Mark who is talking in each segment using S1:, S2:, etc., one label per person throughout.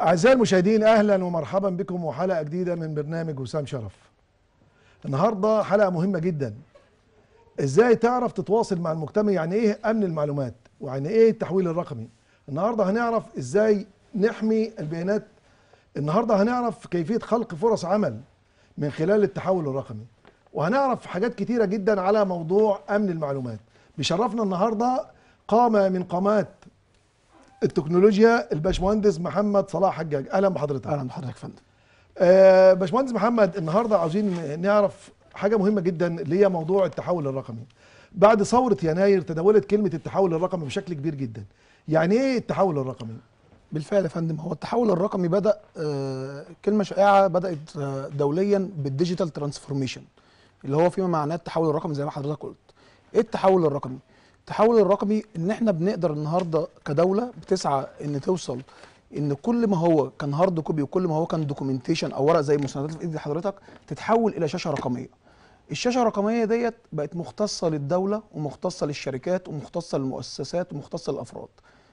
S1: أعزائي المشاهدين أهلا ومرحبا بكم وحلقة جديدة من برنامج وسام شرف النهاردة حلقة مهمة جدا إزاي تعرف تتواصل مع المجتمع يعني إيه أمن المعلومات ويعني إيه التحويل الرقمي النهاردة هنعرف إزاي نحمي البيانات النهاردة هنعرف كيفية خلق فرص عمل من خلال التحول الرقمي وهنعرف حاجات كتيرة جدا على موضوع أمن المعلومات بيشرفنا النهاردة قامة من قامات التكنولوجيا الباشمهندس محمد صلاح حجاج اهلا بحضرتك اهلا بحضرتك يا فندم آه باشمهندس محمد النهارده عاوزين نعرف حاجه مهمه جدا اللي هي موضوع التحول الرقمي بعد ثوره يناير تداولت كلمه التحول الرقمي بشكل كبير جدا يعني ايه التحول الرقمي
S2: بالفعل يا فندم هو التحول الرقمي بدا آه كلمه شائعه بدات آه، دوليا بالديجيتال ترانسفورميشن اللي هو فيما معناه التحول الرقمي زي ما حضرتك قلت ايه التحول الرقمي التحول الرقمي ان احنا بنقدر النهارده كدوله بتسعى ان توصل ان كل ما هو كان هارد كوبي وكل ما هو كان دوكيومنتيشن او ورق زي مستندات في ايد حضرتك تتحول الى شاشه رقميه الشاشه الرقميه ديت بقت مختصه للدوله ومختصه للشركات ومختصه للمؤسسات ومختصه للافراد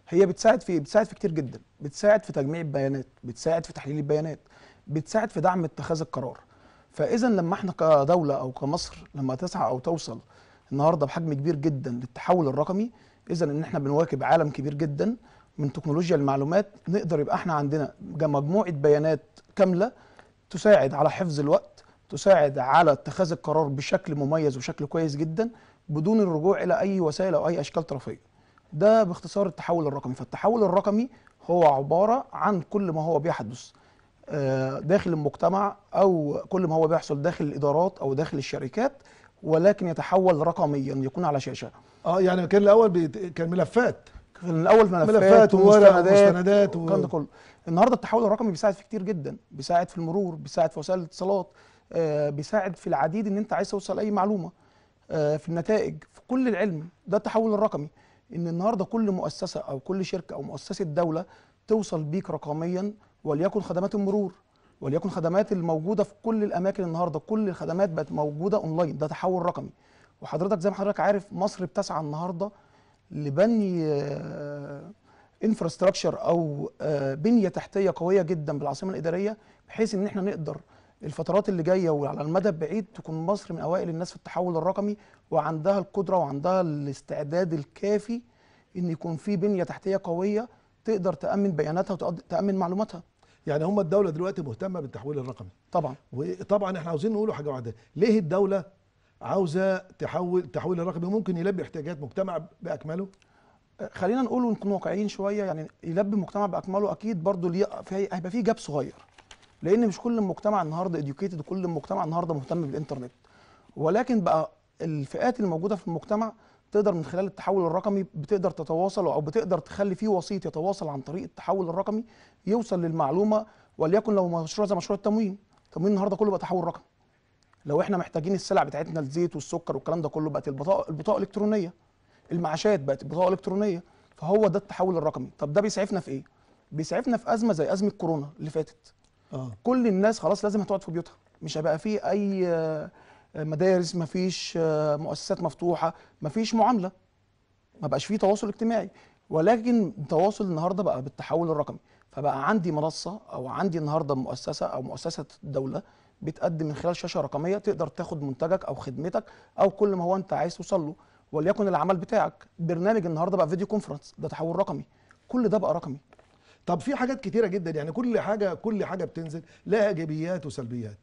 S2: هي بتساعد في بتساعد في كتير جدا بتساعد في تجميع البيانات بتساعد في تحليل البيانات بتساعد في دعم اتخاذ القرار فاذا لما احنا كدوله او كمصر لما تسعى او توصل النهارده بحجم كبير جدا للتحول الرقمي اذا ان احنا بنواكب عالم كبير جدا من تكنولوجيا المعلومات نقدر يبقى احنا عندنا مجموعه بيانات كامله تساعد على حفظ الوقت تساعد على اتخاذ القرار بشكل مميز وشكل كويس جدا بدون الرجوع الى اي وسائل او اي اشكال طرفيه ده باختصار التحول الرقمي فالتحول الرقمي هو عباره عن كل ما هو بيحدث آه، داخل المجتمع او كل ما هو بيحصل داخل الادارات او داخل الشركات ولكن يتحول رقميا يكون على شاشه اه يعني كان الاول كان ملفات كان الاول ملفات, ملفات ومستندات و... والكلام ده كله النهارده التحول الرقمي بيساعد في كتير جدا بيساعد في المرور بيساعد في وسائل الاتصالات آه بيساعد في العديد ان انت عايز توصل اي معلومه آه في النتائج في كل العلم ده التحول الرقمي ان النهارده كل مؤسسه او كل شركه او مؤسسه دوله توصل بيك رقميا وليكن خدمات المرور وليكن خدمات الموجوده في كل الاماكن النهارده كل الخدمات بقت موجوده اونلاين ده تحول رقمي وحضرتك زي ما حضرتك عارف مصر بتسعى النهارده لبني انفراستراكشر آه، او آه، بنيه تحتيه قويه جدا بالعاصمه الاداريه بحيث ان احنا نقدر الفترات اللي جايه وعلى المدى البعيد تكون مصر من اوائل الناس في التحول الرقمي وعندها القدره وعندها الاستعداد الكافي ان يكون في بنيه تحتيه قويه تقدر تامن بياناتها وتامن معلوماتها يعني هم الدوله دلوقتي مهتمه بالتحويل الرقمي طبعا
S1: وطبعا احنا عاوزين نقوله حاجه واحده ليه الدوله عاوزه تحول التحويل الرقمي ممكن
S2: يلبي احتياجات مجتمع باكمله أه، خلينا نقول ونكون واقعيين شويه يعني يلبي المجتمع باكمله اكيد برضه هيبقى فيه جاب صغير لان مش كل المجتمع النهارده اديوكيتد وكل المجتمع النهارده مهتم بالانترنت ولكن بقى الفئات الموجوده في المجتمع تقدر من خلال التحول الرقمي بتقدر تتواصل او بتقدر تخلي فيه وسيط يتواصل عن طريق التحول الرقمي يوصل للمعلومه وليكن لو مشروع زي مشروع التموين التموين النهارده كله بقى تحول رقمي لو احنا محتاجين السلع بتاعتنا الزيت والسكر والكلام ده كله بقت البطاقه البطاقه الالكترونيه المعاشات بقت البطاقه الكترونيه فهو ده التحول الرقمي طب ده بيسعفنا في ايه بيسعفنا في ازمه زي ازمه كورونا اللي فاتت آه. كل الناس خلاص لازم هتقعد في بيوتها مش هيبقى فيه اي مدارس ما فيش آه، مؤسسات مفتوحه ما فيش معامله ما بقاش فيه تواصل اجتماعي ولكن التواصل النهارده بقى بالتحول الرقمي فبقى عندي منصه او عندي النهارده مؤسسه او مؤسسه دوله بتقدم من خلال شاشه رقميه تقدر تاخد منتجك او خدمتك او كل ما هو انت عايز توصل له وليكن العمل بتاعك برنامج النهارده بقى فيديو كونفرنس ده تحول رقمي كل ده بقى رقمي
S1: طب في حاجات كتيره جدا يعني كل حاجه كل حاجه بتنزل لها ايجابيات وسلبيات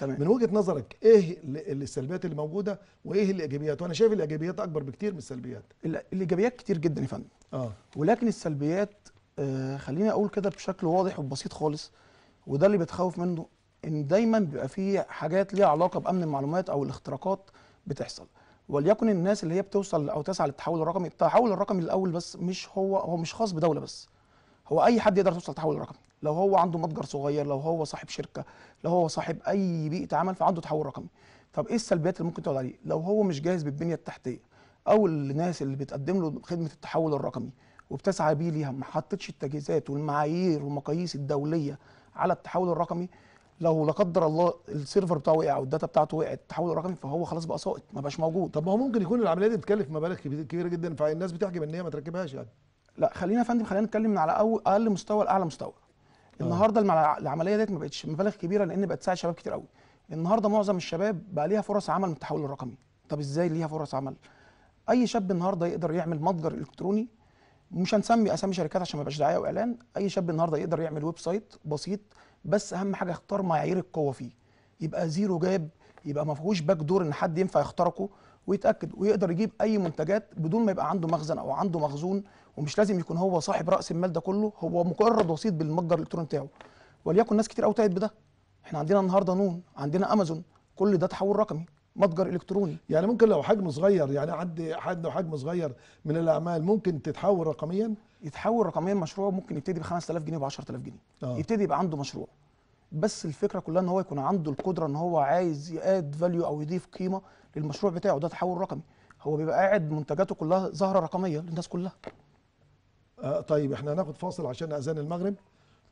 S1: تمام. من وجهه نظرك ايه السلبيات اللي موجوده وايه الايجابيات وانا شايف الايجابيات
S2: اكبر بكتير من السلبيات الايجابيات كتير جدا يا فندم اه ولكن السلبيات آه خليني اقول كده بشكل واضح وبسيط خالص وده اللي بتخوف منه ان دايما بيبقى في حاجات ليها علاقه بامن المعلومات او الاختراقات بتحصل وليكن الناس اللي هي بتوصل او تسعى للتحول الرقمي التحول الرقمي الاول بس مش هو هو مش خاص بدوله بس هو اي حد يقدر يوصل تحول رقمي لو هو عنده متجر صغير لو هو صاحب شركه لو هو صاحب اي بيئه عمل فعنده تحول رقمي طب ايه السلبيات اللي ممكن تقعد عليه لو هو مش جاهز بالبنيه التحتيه او الناس اللي بتقدم له خدمه التحول الرقمي وبتسعى بيه ليها ما حطتش التجهيزات والمعايير والمقاييس الدوليه على التحول الرقمي لو لا قدر الله السيرفر بتاعه وقع او الداتا بتاعته وقعت التحول الرقمي فهو خلاص بقى ساقط ما بقاش موجود طب ما هو ممكن يكون العمليه دي بتكلف مبالغ كبيره جدا فالناس بتحجب ان هي ما تركبهاش يعني لا خلينا يا فندم خلينا نتكلم من على أول اقل مستوى لاعلى مستوى آه. النهارده العمليه ديت ما بقتش مبالغ كبيره لان بقت تساعد شباب كتير قوي النهارده معظم الشباب بقى ليها فرص عمل من التحول الرقمي طب ازاي ليها فرص عمل اي شاب النهارده يقدر يعمل متجر الكتروني مش هنسمي اسامي شركات عشان ما يبقاش دعايه واعلان اي شاب النهارده يقدر يعمل ويب سايت بسيط بس اهم حاجه اختار معايير القوه فيه يبقى زيرو جاب يبقى ما فيهوش باك دور ان حد ينفع يخترقه ويتاكد ويقدر يجيب اي منتجات بدون ما يبقى عنده مخزن او عنده مخزون ومش لازم يكون هو صاحب راس المال ده كله هو مجرد وسيط بالمتجر الالكتروني بتاعه وليكن ناس كتير قوي تعبت بده احنا عندنا النهارده نون عندنا امازون كل ده تحول رقمي متجر الكتروني يعني ممكن لو حجم صغير يعني حد
S1: حد حجم صغير من الاعمال ممكن تتحول رقميا يتحول رقميا مشروع ممكن
S2: يبتدي ب 5000 جنيه ب 10000 جنيه آه. يبتدي يبقى عنده مشروع بس الفكره كلها ان هو يكون عنده القدره ان هو عايز ياد فاليو او يضيف قيمه للمشروع بتاعه ده تحول رقمي هو بيبقى قاعد منتجاته كلها ظاهره رقميه للناس كلها آه، طيب احنا هناخد فاصل عشان
S1: اذان المغرب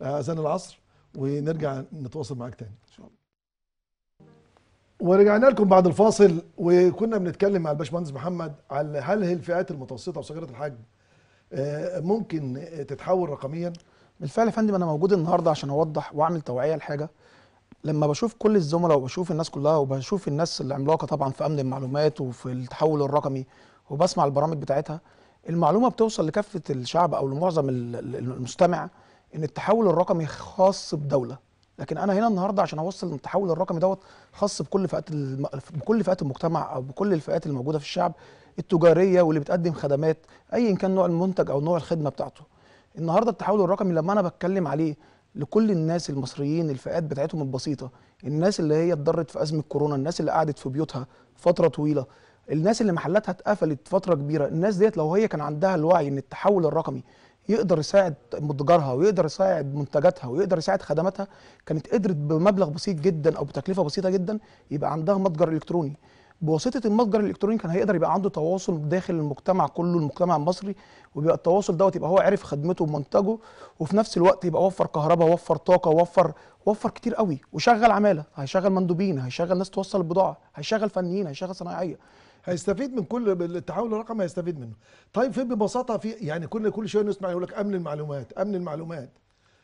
S1: آه، اذان العصر ونرجع نتواصل معاك تاني ان شاء الله ورجعنا لكم بعد الفاصل وكنا بنتكلم مع الباشمهندس محمد على هل الفئات المتوسطه وصغيره الحجم آه، ممكن تتحول رقميا
S2: بالفعل يا فندم انا موجود النهارده عشان اوضح واعمل توعيه لحاجه لما بشوف كل الزملاء وبشوف الناس كلها وبشوف الناس العملاقه طبعا في امن المعلومات وفي التحول الرقمي وبسمع البرامج بتاعتها المعلومه بتوصل لكافه الشعب او لمعظم المستمع ان التحول الرقمي خاص بدوله لكن انا هنا النهارده عشان اوصل التحول الرقمي دوت خاص بكل فئات الم... بكل فئات المجتمع او بكل الفئات الموجوده في الشعب التجاريه واللي بتقدم خدمات ايا كان نوع المنتج او نوع الخدمه بتاعته النهارده التحول الرقمي لما انا بتكلم عليه لكل الناس المصريين الفئات بتاعتهم البسيطه الناس اللي هي اتضرت في ازمه كورونا الناس اللي قعدت في بيوتها فتره طويله الناس اللي محلاتها اتقفلت فتره كبيره الناس ديت لو هي كان عندها الوعي ان التحول الرقمي يقدر يساعد متجرها ويقدر يساعد منتجاتها ويقدر يساعد خدماتها كانت قدرت بمبلغ بسيط جدا او بتكلفه بسيطه جدا يبقى عندها متجر الكتروني بواسطه المتجر الالكتروني كان هيقدر يبقى عنده تواصل داخل المجتمع كله المجتمع المصري وبيبقى التواصل دوت يبقى هو عرف خدمته ومنتجه وفي نفس الوقت يبقى وفر كهرباء وفر طاقه وفر وفر كتير قوي وشغل عماله هيشغل مندوبين هيشغل ناس توصل البضاعه هيشغل فنيين هيشغل صنايعيه هيستفيد من كل التحول
S1: الرقمي هيستفيد منه طيب في ببساطه في يعني كل كل شويه نسمع يقول لك امن المعلومات امن المعلومات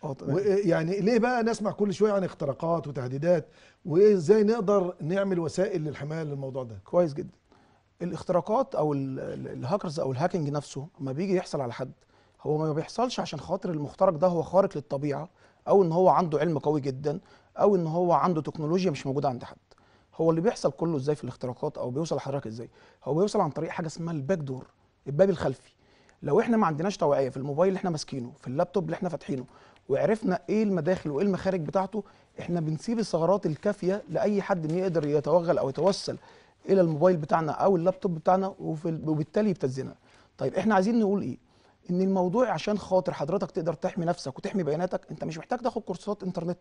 S1: آه، يعني ليه بقى نسمع كل شويه عن اختراقات وتهديدات
S2: وازاي نقدر نعمل وسائل للحمايه للموضوع ده كويس جدا الاختراقات او الهاكرز او الهاكينج نفسه ما بيجي يحصل على حد هو ما بيحصلش عشان خاطر المخترق ده هو خارق للطبيعه او ان هو عنده علم قوي جدا او ان هو عنده تكنولوجيا مش موجوده عند حد هو اللي بيحصل كله ازاي في الاختراقات او بيوصل لحضرتك ازاي هو بيوصل عن طريق حاجه اسمها الباك دور الباب الخلفي لو احنا ما عندناش توعيه في الموبايل اللي احنا ماسكينه في اللابتوب اللي احنا فاتحينه وعرفنا ايه المداخل وايه المخارج بتاعته احنا بنسيب الثغرات الكافيه لاي حد ان يقدر يتوغل او يتوسل الى الموبايل بتاعنا او اللابتوب بتاعنا وبالتالي يبتزنا طيب احنا عايزين نقول ايه ان الموضوع عشان خاطر حضرتك تقدر تحمي نفسك وتحمي بياناتك انت مش محتاج تاخد كورسات انترنت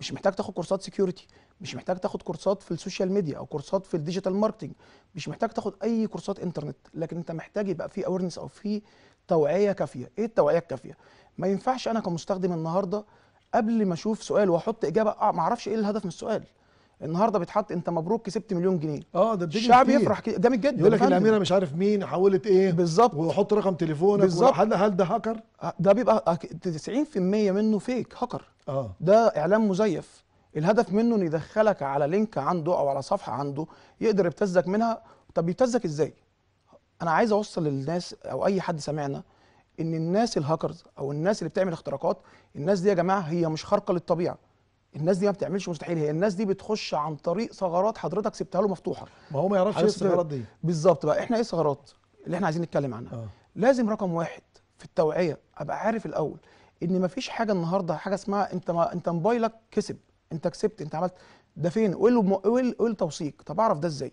S2: مش محتاج تاخد كورسات سكيورتي مش محتاج تاخد كورسات في السوشيال ميديا او كورسات في الديجيتال ماركتنج مش محتاج تاخد اي كورسات انترنت لكن انت محتاج يبقى في اويرنس او في توعيه كافيه ايه التوعيه الكافيه ما ينفعش انا كمستخدم النهارده قبل ما اشوف سؤال واحط اجابه آه، ما اعرفش ايه الهدف من السؤال النهارده بيتحط انت مبروك كسبت مليون جنيه اه ده بيجي الشعب يفرح جامد جدا يقول لك الاميره
S1: مش عارف مين
S2: حولت ايه بالظبط وحط رقم تليفونك بالظبط هل ده هاكر آه، ده بيبقى 90% منه فيك هاكر اه ده اعلام مزيف الهدف منه انه يدخلك على لينك عنده او على صفحه عنده يقدر يبتزك منها طب يبتزك ازاي انا عايز اوصل للناس او اي حد سمعنا ان الناس الهاكرز او الناس اللي بتعمل اختراقات الناس دي يا جماعه هي مش خارقه للطبيعه الناس دي ما بتعملش مستحيل هي الناس دي بتخش عن طريق ثغرات حضرتك سبتها له مفتوحه ما هو ما يعرفش ايه الثغرات دي بالظبط بقى احنا ايه الثغرات اللي احنا عايزين نتكلم عنها آه. لازم رقم واحد في التوعيه ابقى عارف الاول ان ما فيش حاجه النهارده حاجه اسمها انت ما انت موبايلك كسب انت كسبت انت عملت ده فين قول له قول له توثيق طب اعرف ده ازاي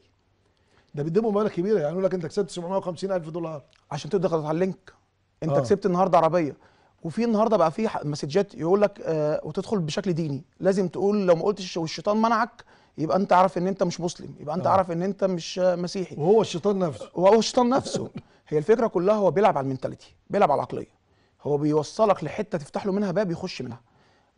S2: ده بيديهم مبالغ كبيره يعني يقول لك انت كسبت 750 الف دولار عشان تقدر تضغط على اللينك انت آه. كسبت النهارده عربيه وفي النهارده بقى في مسجات يقول لك آه وتدخل بشكل ديني لازم تقول لو ما قلتش والشيطان منعك يبقى انت عارف ان انت مش مسلم يبقى انت آه. عارف ان انت مش مسيحي وهو الشيطان نفسه وهو الشيطان نفسه هي الفكره كلها هو بيلعب على المنتاليتي بيلعب على العقليه هو بيوصلك لحته تفتح له منها باب يخش منها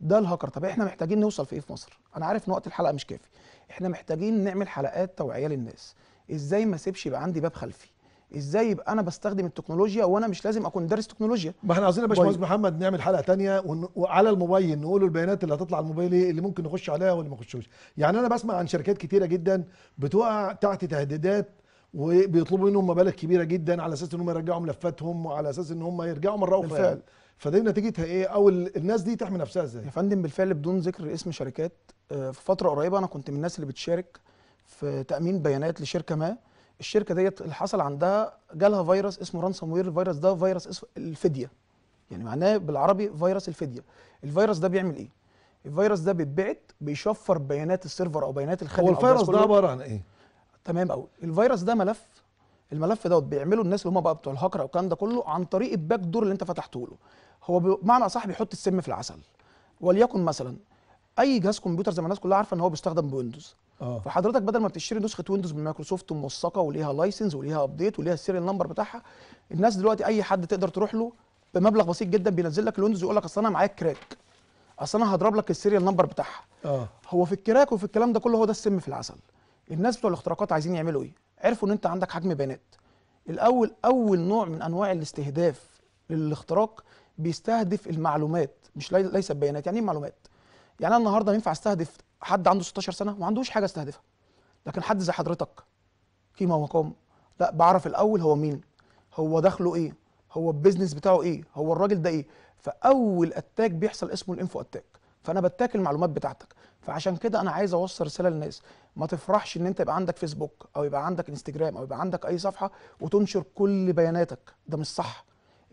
S2: ده الهاكر طب احنا محتاجين نوصل في ايه في مصر انا عارف ان وقت الحلقه مش كافي احنا محتاجين نعمل حلقات توعيه للناس ازاي ما اسيبش يبقى عندي باب خلفي ازاي يبقى انا بستخدم التكنولوجيا وانا مش لازم اكون دارس تكنولوجيا ما احنا عايزين يا باشمهندس طيب. محمد نعمل حلقه
S1: ثانيه وعلى الموبايل نقول البيانات اللي هتطلع على الموبايل ايه اللي ممكن نخش عليها واللي ما نخشوش يعني انا بسمع عن شركات كتيره جدا بتقع تحت تهديدات وبيطلبوا منهم مبالغ كبيره جدا على اساس ان هم يرجعوا ملفاتهم وعلى اساس ان هم يرجعوا مره اخرى بالفعل فده يعني. فدي نتيجتها ايه او
S2: الناس دي تحمي نفسها ازاي يا فندم بالفعل بدون ذكر اسم شركات آه، في فتره قريبه انا كنت من الناس اللي بتشارك في تامين بيانات لشركه ما الشركه ديت اللي حصل عندها جالها فيروس اسمه رانسوم وير الفيروس ده فيروس اسمه الفديه يعني معناه بالعربي فيروس الفديه الفيروس ده بيعمل ايه الفيروس ده بيتبعت بيشفر بيانات السيرفر او بيانات الخدمه هو الفيروس ده عباره عن ايه تمام قوي الفيروس ده ملف الملف دوت بيعمله الناس اللي هم بقى بتوع الهاكر او الكلام ده كله عن طريق الباك دور اللي انت فتحته له هو بمعنى اصح بيحط السم في العسل وليكن مثلا اي جهاز كمبيوتر زي ما الناس كلها عارفه ان هو بيستخدم بويندوز آه. فحضرتك بدل ما بتشتري نسخه ويندوز من مايكروسوفت موثقه وليها لايسنس وليها ابديت وليها السيريال نمبر بتاعها الناس دلوقتي اي حد تقدر تروح له بمبلغ بسيط جدا بينزل لك الويندوز يقول لك اصل انا معايا كراك اصل انا هضرب لك السيريال نمبر بتاعها آه. هو في الكراك وفي الكلام ده كله هو ده السم في العسل الناس بتوع الاختراقات عايزين يعملوا ايه عرفوا ان انت عندك حجم بيانات الاول اول نوع من انواع الاستهداف للاختراق بيستهدف المعلومات مش ليس البيانات يعني ايه معلومات يعني انا النهارده ينفع استهدف حد عنده 16 سنه ما عندوش حاجه استهدفها لكن حد زي حضرتك قيمه ومقام لا بعرف الاول هو مين هو دخله ايه هو البيزنس بتاعه ايه هو الراجل ده ايه فاول اتاك بيحصل اسمه الانفو اتاك فانا بتاك المعلومات بتاعتك فعشان كده انا عايز اوصل رساله للناس ما تفرحش ان انت يبقى عندك فيسبوك او يبقى عندك انستجرام او يبقى عندك اي صفحه وتنشر كل بياناتك ده مش صح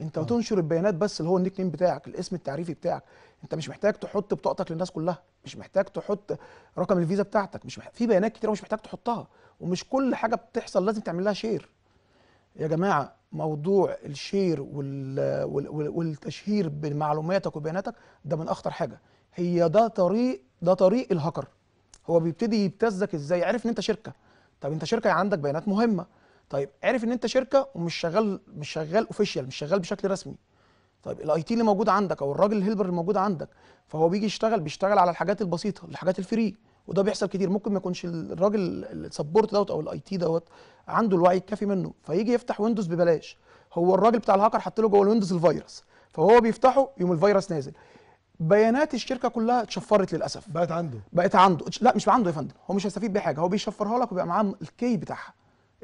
S2: انت أوه. تنشر البيانات بس اللي هو النيك نيم بتاعك الاسم التعريفي بتاعك انت مش محتاج تحط بطاقتك للناس كلها مش محتاج تحط رقم الفيزا بتاعتك مش محتاج في بيانات كتيره مش محتاج تحطها ومش كل حاجه بتحصل لازم تعمل لها شير يا جماعه موضوع الشير وال... وال... والتشهير بمعلوماتك وبياناتك ده من اخطر حاجه هي ده طريق ده طريق الهاكر هو بيبتدي يبتزك ازاي عارف ان انت شركه طب انت شركه عندك بيانات مهمه طيب عرف ان انت شركه ومش شغال مش شغال اوفيشال مش شغال بشكل رسمي طيب الاي تي اللي موجود عندك او الراجل الهيلبر اللي موجود عندك فهو بيجي يشتغل بيشتغل على الحاجات البسيطه الحاجات الفري وده بيحصل كتير ممكن ما يكونش الراجل السبورت دوت او الاي تي دوت عنده الوعي الكافي منه فيجي يفتح ويندوز ببلاش هو الراجل بتاع الهاكر حط له جوه الويندوز الفيروس فهو بيفتحه يوم الفيروس نازل بيانات الشركه كلها اتشفرت للاسف بقت عنده بقت عنده لا مش عنده يا فندم هو مش هيستفيد بحاجه هو بيشفرها لك وبيبقى معاه الكي بتاعها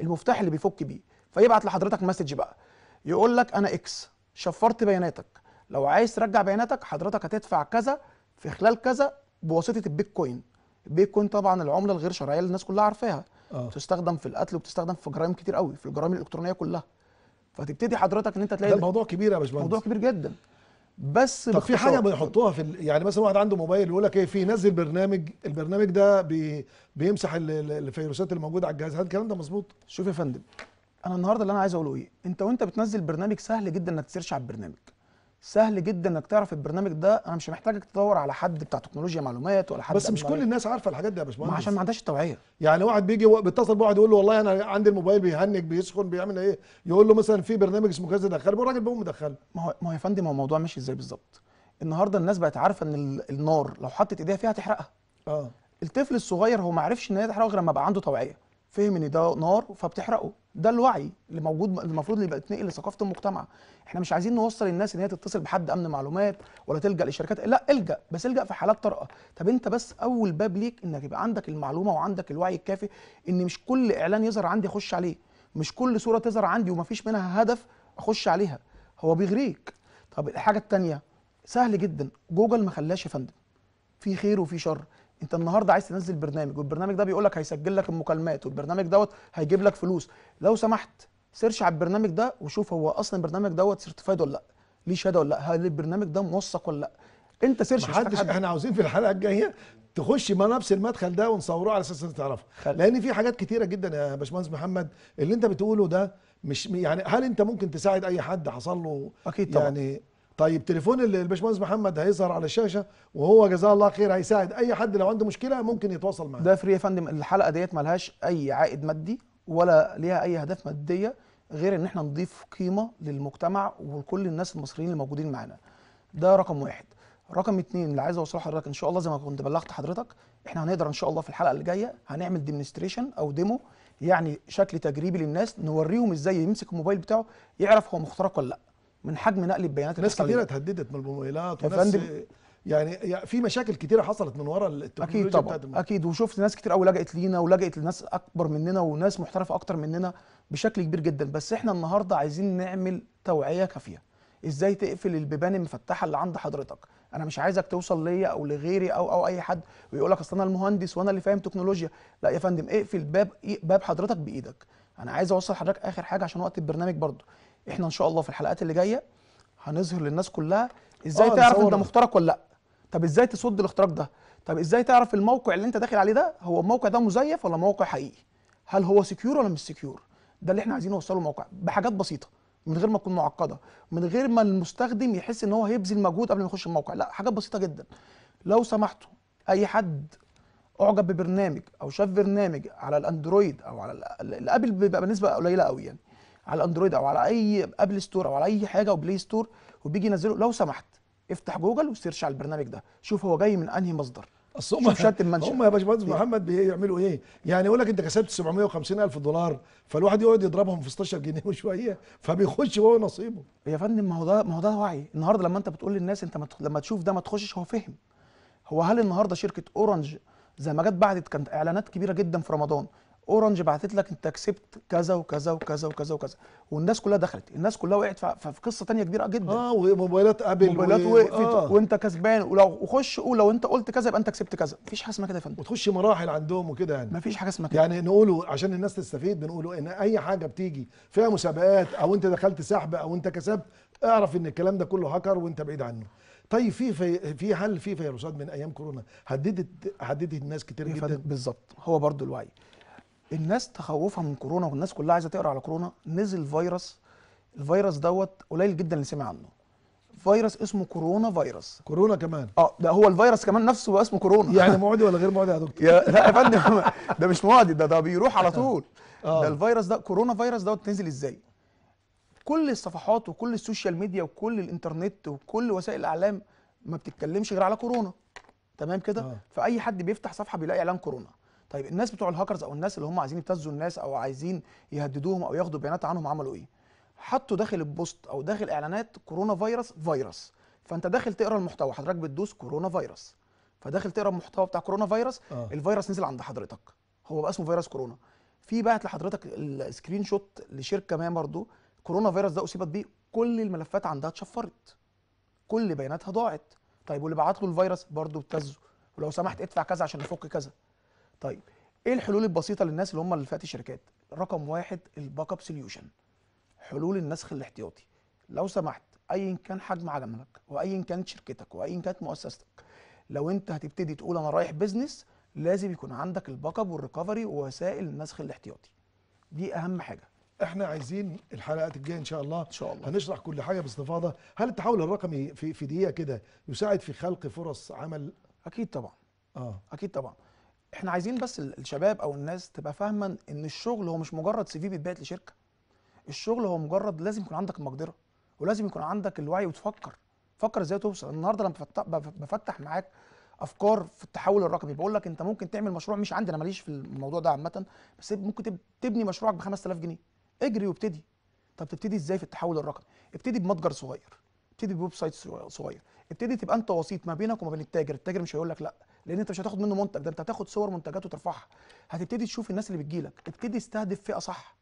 S2: المفتاح اللي بيفك بيه فيبعت لحضرتك مسج بقى يقول لك انا اكس شفرت بياناتك لو عايز ترجع بياناتك حضرتك هتدفع كذا في خلال كذا بواسطه البيتكوين البيتكوين طبعا العمله الغير شرعيه اللي الناس كلها عارفاها أوه. بتستخدم في القتل وبتستخدم في جرائم كتير قوي في الجرائم الالكترونيه كلها فتبتدي حضرتك ان انت تلاقي ده موضوع كبير يا باشمهندس موضوع كبير جدا بس طب في حاجه
S1: بيحطوها في يعني مثلا واحد عنده موبايل يقول لك ايه في نزل برنامج البرنامج ده بي
S2: بيمسح الفيروسات اللي موجوده على الجهاز هل الكلام ده مظبوط شوف يا فندم انا النهارده اللي انا عايز اقوله ايه انت وانت بتنزل برنامج سهل جدا انك تسيرش على البرنامج سهل جدا انك تعرف البرنامج ده انا مش محتاجك تدور على حد بتاع تكنولوجيا معلومات ولا حد بس مش كل الناس عارفه الحاجات دي يا باشمهندس عشان ما
S1: عندهاش التوعيه يعني واحد بيجي بيتصل بواحد يقول له والله انا عندي الموبايل بيهنج بيسخن بيعمل ايه
S2: يقول له مثلا في برنامج اسمه كذا دخله والراجل بيقوم مدخله ما هو ما هو يا فندم هو الموضوع ماشي ازاي بالظبط النهارده الناس بقت عارفه ان النار لو حطت ايديها فيها هتحرقها اه الطفل الصغير هو ما عرفش ان هي تحرق غير لما بقى عنده توعيه فهم ان ده نار فبتحرقه ده الوعي اللي موجود المفروض اللي يتنقل لثقافه المجتمع احنا مش عايزين نوصل الناس ان هي تتصل بحد امن معلومات ولا تلجا لشركات لا الجا بس الجا في حالات طارئه طب انت بس اول باب ليك انك يبقى عندك المعلومه وعندك الوعي الكافي ان مش كل اعلان يظهر عندي اخش عليه مش كل صوره تظهر عندي ومفيش منها هدف اخش عليها هو بيغريك طب الحاجه الثانيه سهل جدا جوجل ما خلاش يا فندم في خير وفي شر انت النهارده عايز تنزل برنامج والبرنامج ده بيقول لك هيسجل لك المكالمات والبرنامج دوت هيجيب لك فلوس لو سمحت سيرش على البرنامج ده وشوف هو اصلا البرنامج دوت سيرتيفايد ولا لا ليه شهاده ولا لا هل البرنامج ده موثق ولا لا انت سيرش محدش احنا عاوزين في الحلقه الجايه تخش ما نفس المدخل ده ونصوره على
S1: اساس انت تعرفه لان في حاجات كتيره جدا يا باشمهندس محمد اللي انت بتقوله ده مش يعني هل انت ممكن تساعد اي حد حصل له اكيد طبعا يعني طيب تليفون الباشمهندس محمد هيظهر على الشاشه وهو جزاه الله خير هيساعد اي حد لو عنده مشكله ممكن يتواصل معاه ده فري يا
S2: فندم الحلقه ديت مالهاش اي عائد مادي ولا ليها اي اهداف ماديه غير ان احنا نضيف قيمه للمجتمع ولكل الناس المصريين اللي موجودين معانا ده رقم واحد رقم اتنين اللي عايز اوصله لحضرتك ان شاء الله زي ما كنت بلغت حضرتك احنا هنقدر ان شاء الله في الحلقه اللي جايه هنعمل ديمونستريشن او ديمو يعني شكل تجريبي للناس نوريهم ازاي يمسك الموبايل بتاعه يعرف هو مخترق ولا لا من حجم نقل البيانات ناس كتيره اتهددت من الموبايلات وناس يعني في مشاكل كتيره حصلت من ورا التكنولوجيا اكيد طبعا بتاعت اكيد وشفت ناس كتير قوي لجأت لينا ولجأت لناس اكبر مننا وناس محترفه اكتر مننا بشكل كبير جدا بس احنا النهارده عايزين نعمل توعيه كافيه ازاي تقفل البيبان المفتحه اللي عند حضرتك انا مش عايزك توصل ليا او لغيري او او اي حد ويقول لك اصل انا المهندس وانا اللي فاهم تكنولوجيا لا يا فندم اقفل باب باب حضرتك بايدك انا عايز اوصل حضرتك اخر حاجه عشان وقت البرنامج برضه احنا ان شاء الله في الحلقات اللي جايه هنظهر للناس كلها ازاي آه، تعرف انت مخترق ولا لا طب ازاي تصد الاختراق ده طب ازاي تعرف الموقع اللي انت داخل عليه ده هو الموقع ده مزيف ولا موقع حقيقي هل هو سكيور ولا مش سكيور ده اللي احنا عايزين نوصله الموقع بحاجات بسيطه من غير ما تكون معقده من غير ما المستخدم يحس ان هو هيبذل مجهود قبل ما يخش الموقع لا حاجات بسيطه جدا لو سمحتوا اي حد اعجب ببرنامج او شاف برنامج على الاندرويد او على الابل بيبقى بالنسبه قليله قوي يعني على اندرويد او على اي ابل ستور او على اي حاجه او بلاي ستور وبيجي ينزله لو سمحت افتح جوجل وسيرش على البرنامج ده شوف هو جاي من انهي مصدر اصل هم المنشا هم يا باشمهندس محمد بيعملوا
S1: ايه؟ يعني يقول لك انت كسبت 750 الف دولار فالواحد يقعد يضربهم في 16 جنيه وشويه
S2: فبيخش وهو نصيبه يا فندم ما هو ده ما هو ده وعي النهارده لما انت بتقول للناس انت لما تشوف ده ما تخشش هو فهم هو هل النهارده شركه اورنج زي ما جت بعدت كانت اعلانات كبيره جدا في رمضان اورنج بعتت لك انت كسبت كذا وكذا وكذا وكذا وكذا والناس كلها دخلت الناس كلها وقعت في قصه ثانيه كبيره جدا اه وموبايلات ابل موبايلات و... وقفت آه. وانت كسبان ولو وخش قول لو انت قلت كذا يبقى انت كسبت كذا مفيش حاجه اسمها كده يا فندم وتخش مراحل عندهم
S1: وكده يعني مفيش حاجه اسمها كده يعني نقوله عشان الناس تستفيد بنقوله ان اي حاجه بتيجي فيها مسابقات او انت دخلت سحب او انت كسبت اعرف ان الكلام ده كله هكر وانت بعيد عنه طيب في في, في هل في فيروسات من ايام كورونا هددت هددت الناس كتير جدا بالظبط
S2: هو برضو الوعي الناس تخوفها من كورونا والناس كلها عايزه تقرا على كورونا نزل فيروس الفيروس دوت قليل جدا اللي سمع عنه فيروس اسمه كورونا فيروس كورونا كمان اه ده هو الفيروس كمان نفسه بقى اسمه كورونا يعني معدي ولا غير معدي يا دكتور يا لا يا فندم ده مش معدي ده ده بيروح على آه. طول آه. ده الفيروس ده كورونا فيروس دوت نزل ازاي كل الصفحات وكل السوشيال ميديا وكل الانترنت وكل وسائل الاعلام ما بتتكلمش غير على كورونا تمام كده آه. فاي حد بيفتح صفحه بيلاقي اعلان كورونا طيب الناس بتوع الهاكرز او الناس اللي هم عايزين يبتزوا الناس او عايزين يهددوهم او ياخدوا بيانات عنهم عملوا ايه حطوا داخل البوست او داخل اعلانات كورونا فيروس فيروس فانت داخل تقرا المحتوى حضرتك بتدوس كورونا فيروس فداخل تقرا المحتوى بتاع كورونا فيروس آه. الفيروس نزل عند حضرتك هو بقى اسمه فيروس كورونا في بعت لحضرتك السكرين شوت لشركه ما برضه كورونا فيروس ده اصيبت بيه كل الملفات عندها اتشفرت كل بياناتها ضاعت طيب واللي بعت له الفيروس برضه ابتزه ولو سمحت ادفع كذا عشان نفك كذا طيب ايه الحلول البسيطه للناس اللي هم اللي فئه الشركات رقم واحد الباك اب سوليوشن حلول النسخ الاحتياطي لو سمحت ايا كان حجم عجمك وايا كانت شركتك وايا كانت مؤسستك لو انت هتبتدي تقول انا رايح بزنس لازم يكون عندك الباك اب والريكفري ووسائل النسخ الاحتياطي دي اهم حاجه احنا عايزين الحلقات
S1: الجايه ان شاء الله ان شاء الله هنشرح كل حاجه باستفاضه هل التحول الرقمي في في دقيقه كده يساعد
S2: في خلق فرص عمل اكيد طبعا اه اكيد طبعا احنا عايزين بس الشباب او الناس تبقى فاهمه ان الشغل هو مش مجرد سي في بيتبعت لشركه الشغل هو مجرد لازم يكون عندك المقدره ولازم يكون عندك الوعي وتفكر فكر ازاي توصل النهارده لما بفتح معاك افكار في التحول الرقمي بقول لك انت ممكن تعمل مشروع مش عندي انا ماليش في الموضوع ده عامه بس ممكن تبني مشروعك ب 5000 جنيه اجري وابتدي طب تبتدي ازاي في التحول الرقمي ابتدي بمتجر صغير ابتدي بويب سايت صغير ابتدي تبقى انت وسيط ما بينك وما بين التاجر التاجر مش هيقول لك لا لان انت مش هتاخد منه منتج ده انت هتاخد صور منتجات وترفعها هتبتدي تشوف الناس اللي بتجيلك ابتدي استهدف فئه صح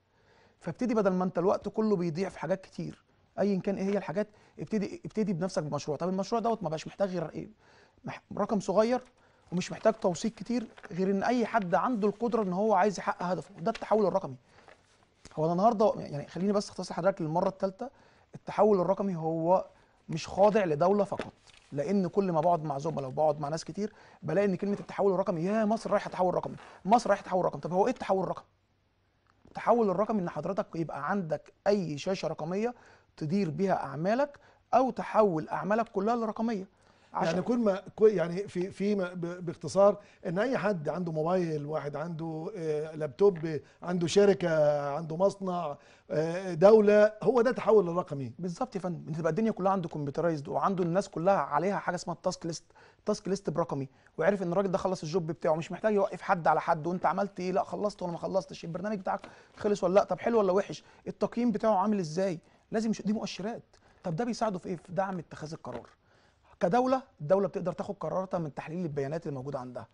S2: فابتدي بدل ما انت الوقت كله بيضيع في حاجات كتير ايا كان ايه هي الحاجات ابتدي ابتدي بنفسك بمشروع طب المشروع دوت ما بقاش محتاج غير ايه رقم صغير ومش محتاج توثيق كتير غير ان اي حد عنده القدره ان هو عايز يحقق هدفه ده التحول الرقمي هو انا النهارده يعني خليني بس اختصر لحضرتك للمره الثالثه التحول الرقمي هو مش خاضع لدوله فقط لان كل ما بقعد مع زملاء وبقعد مع ناس كتير بلاقي ان كلمه التحول الرقمي يا مصر رايحه تحول رقمي مصر رايحه تحول رقمي طب هو ايه التحول الرقمي التحول الرقمي ان حضرتك يبقى عندك اي شاشه رقميه تدير بيها اعمالك او تحول اعمالك كلها لرقميه
S1: عشان يعني كل ما يعني في في باختصار ان اي حد عنده موبايل واحد عنده آه، لابتوب عنده شركه عنده مصنع آه، دوله
S2: هو ده التحول الرقمي بالظبط يا فندم انت بقى الدنيا كلها عنده كمبيوترايزد وعنده الناس كلها عليها حاجه اسمها التاسك ليست تاسك ليست برقمي وعرف ان الراجل ده خلص الجوب بتاعه مش محتاج يوقف حد على حد وانت عملت ايه لا خلصت ولا ما خلصتش البرنامج بتاعك خلص ولا لا طب حلو ولا وحش التقييم بتاعه عامل ازاي لازم دي مؤشرات طب ده بيساعده في ايه في دعم اتخاذ القرار كدوله الدوله بتقدر تاخد قراراتها من تحليل البيانات اللي موجوده عندها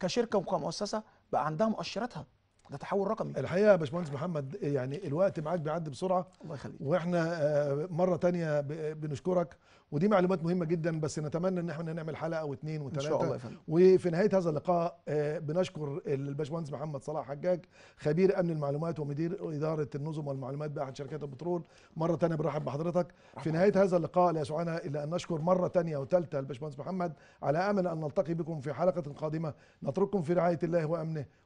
S2: كشركه وكمؤسسه بقى عندها مؤشراتها ده تحول رقمي الحقيقه يا باشمهندس محمد يعني الوقت معاك بيعدي بسرعه الله
S1: يخليك واحنا آه، مره تانية بنشكرك ودي معلومات مهمه جدا بس نتمنى ان احنا نعمل حلقه واثنين وثلاثه ان شاء الله يا فندم وفي نهايه هذا اللقاء آه، بنشكر الباشمهندس محمد صلاح حجاج خبير امن المعلومات ومدير اداره النظم والمعلومات باحد شركات البترول مره تانية بنرحب بحضرتك في نهايه هذا اللقاء لا يسعنا الا ان نشكر مره تانية وثالثه الباشمهندس محمد على امل ان نلتقي بكم في حلقه قادمه نترككم في رعايه الله وامنه